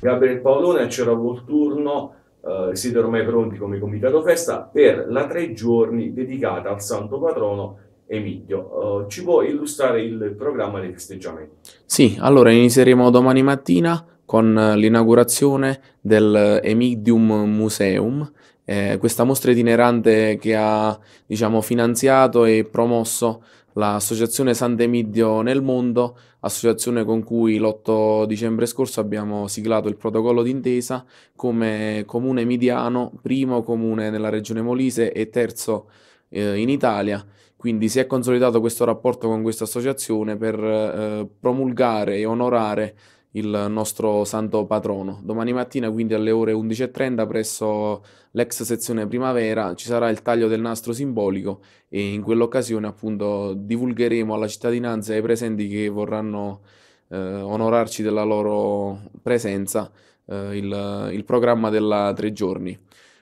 Gabriel Paolone e C'era Volturno eh, siete ormai pronti come comitato festa per la tre giorni dedicata al santo patrono Emilio. Eh, ci può illustrare il programma dei festeggiamenti? Sì, allora inizieremo domani mattina con eh, l'inaugurazione del eh, Emidium Museum eh, questa mostra itinerante che ha diciamo, finanziato e promosso l'associazione Sant'Emidio nel mondo, associazione con cui l'8 dicembre scorso abbiamo siglato il protocollo d'intesa come comune mediano, primo comune nella regione Molise e terzo eh, in Italia. Quindi si è consolidato questo rapporto con questa associazione per eh, promulgare e onorare il nostro santo patrono. Domani mattina, quindi alle ore 11.30, presso l'ex sezione Primavera, ci sarà il taglio del nastro simbolico e in quell'occasione appunto divulgheremo alla cittadinanza e ai presenti che vorranno eh, onorarci della loro presenza eh, il, il programma della tre giorni.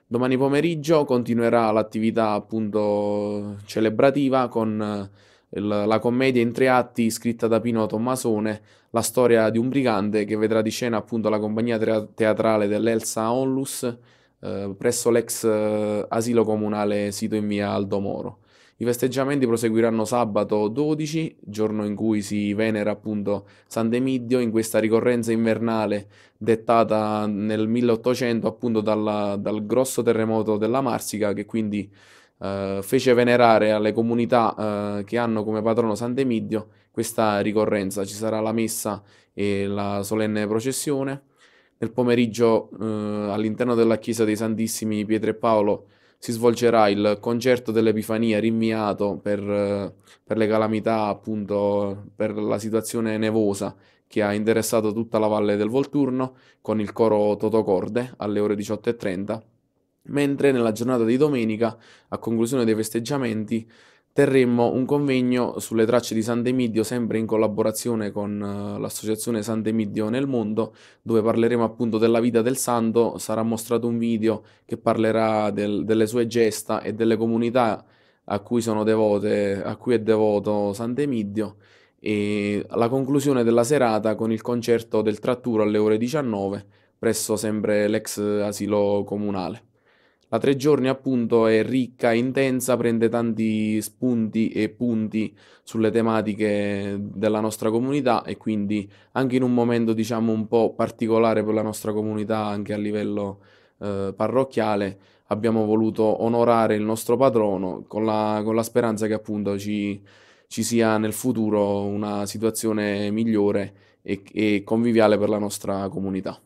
Domani pomeriggio continuerà l'attività appunto celebrativa con... Eh, la commedia in tre atti scritta da Pino Tommasone, la storia di un brigante che vedrà di scena appunto la compagnia teatrale dell'Elsa Onlus eh, presso l'ex eh, asilo comunale sito in via Aldo Moro. I festeggiamenti proseguiranno sabato 12, giorno in cui si venera appunto San Demidio, in questa ricorrenza invernale dettata nel 1800 appunto dalla, dal grosso terremoto della Marsica che quindi eh, fece venerare alle comunità eh, che hanno come patrono Sant'Emidio questa ricorrenza. Ci sarà la messa e la solenne processione. Nel pomeriggio eh, all'interno della chiesa dei Santissimi Pietro e Paolo si svolgerà il concerto dell'Epifania rinviato per, eh, per, le calamità, appunto, per la situazione nevosa che ha interessato tutta la valle del Volturno con il coro Totocorde alle ore 18.30 mentre nella giornata di domenica, a conclusione dei festeggiamenti, terremo un convegno sulle tracce di Sant'Emidio, sempre in collaborazione con eh, l'associazione Sant'Emidio nel mondo, dove parleremo appunto della vita del santo, sarà mostrato un video che parlerà del, delle sue gesta e delle comunità a cui, devote, a cui è devoto Sant'Emidio e la conclusione della serata con il concerto del Tratturo alle ore 19 presso sempre l'ex asilo comunale. La tre giorni appunto è ricca intensa, prende tanti spunti e punti sulle tematiche della nostra comunità e quindi anche in un momento diciamo un po' particolare per la nostra comunità anche a livello eh, parrocchiale abbiamo voluto onorare il nostro patrono con la, con la speranza che appunto ci, ci, sia nel futuro una situazione migliore e, e conviviale per la nostra comunità.